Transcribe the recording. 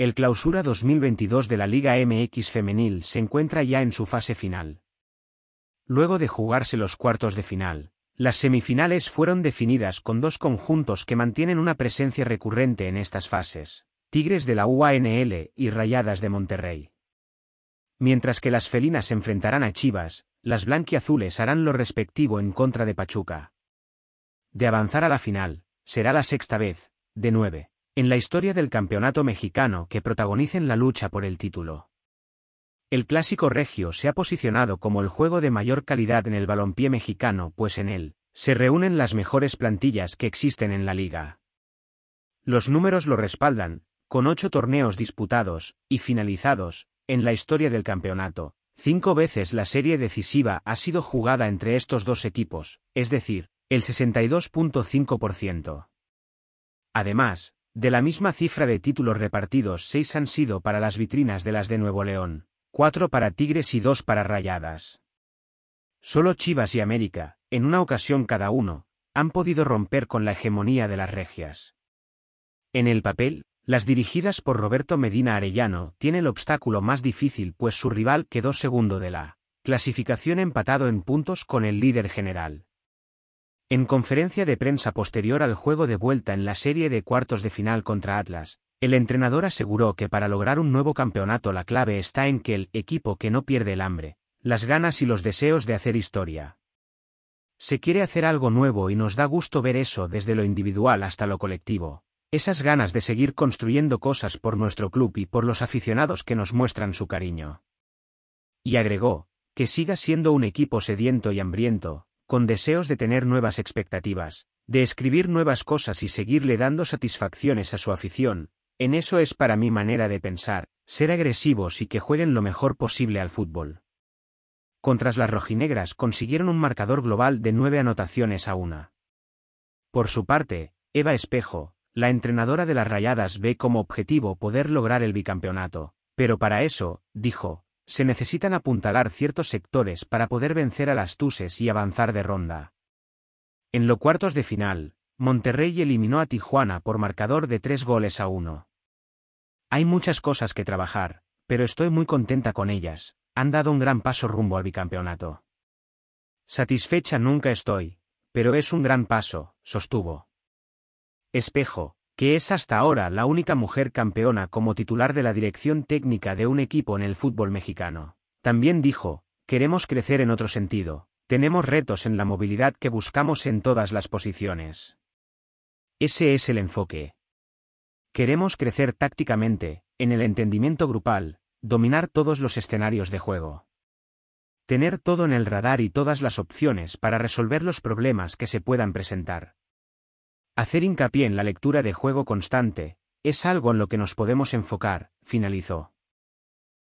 El clausura 2022 de la Liga MX femenil se encuentra ya en su fase final. Luego de jugarse los cuartos de final, las semifinales fueron definidas con dos conjuntos que mantienen una presencia recurrente en estas fases, Tigres de la UANL y Rayadas de Monterrey. Mientras que las felinas enfrentarán a Chivas, las blanquiazules harán lo respectivo en contra de Pachuca. De avanzar a la final, será la sexta vez, de nueve en la historia del campeonato mexicano que protagonicen la lucha por el título. El clásico regio se ha posicionado como el juego de mayor calidad en el balompié mexicano, pues en él se reúnen las mejores plantillas que existen en la liga. Los números lo respaldan, con ocho torneos disputados y finalizados en la historia del campeonato. Cinco veces la serie decisiva ha sido jugada entre estos dos equipos, es decir, el 62.5%. Además, de la misma cifra de títulos repartidos, seis han sido para las vitrinas de las de Nuevo León, cuatro para Tigres y dos para Rayadas. Solo Chivas y América, en una ocasión cada uno, han podido romper con la hegemonía de las regias. En el papel, las dirigidas por Roberto Medina Arellano tiene el obstáculo más difícil pues su rival quedó segundo de la clasificación empatado en puntos con el líder general. En conferencia de prensa posterior al juego de vuelta en la serie de cuartos de final contra Atlas, el entrenador aseguró que para lograr un nuevo campeonato la clave está en que el equipo que no pierde el hambre, las ganas y los deseos de hacer historia. Se quiere hacer algo nuevo y nos da gusto ver eso desde lo individual hasta lo colectivo, esas ganas de seguir construyendo cosas por nuestro club y por los aficionados que nos muestran su cariño. Y agregó, que siga siendo un equipo sediento y hambriento, con deseos de tener nuevas expectativas, de escribir nuevas cosas y seguirle dando satisfacciones a su afición, en eso es para mi manera de pensar, ser agresivos y que jueguen lo mejor posible al fútbol. Contras las rojinegras consiguieron un marcador global de nueve anotaciones a una. Por su parte, Eva Espejo, la entrenadora de las Rayadas ve como objetivo poder lograr el bicampeonato, pero para eso, dijo, se necesitan apuntalar ciertos sectores para poder vencer a las Tuses y avanzar de ronda. En los cuartos de final, Monterrey eliminó a Tijuana por marcador de tres goles a uno. Hay muchas cosas que trabajar, pero estoy muy contenta con ellas, han dado un gran paso rumbo al bicampeonato. Satisfecha nunca estoy, pero es un gran paso, sostuvo. Espejo, que es hasta ahora la única mujer campeona como titular de la dirección técnica de un equipo en el fútbol mexicano. También dijo, queremos crecer en otro sentido, tenemos retos en la movilidad que buscamos en todas las posiciones. Ese es el enfoque. Queremos crecer tácticamente, en el entendimiento grupal, dominar todos los escenarios de juego. Tener todo en el radar y todas las opciones para resolver los problemas que se puedan presentar. Hacer hincapié en la lectura de juego constante, es algo en lo que nos podemos enfocar, finalizó.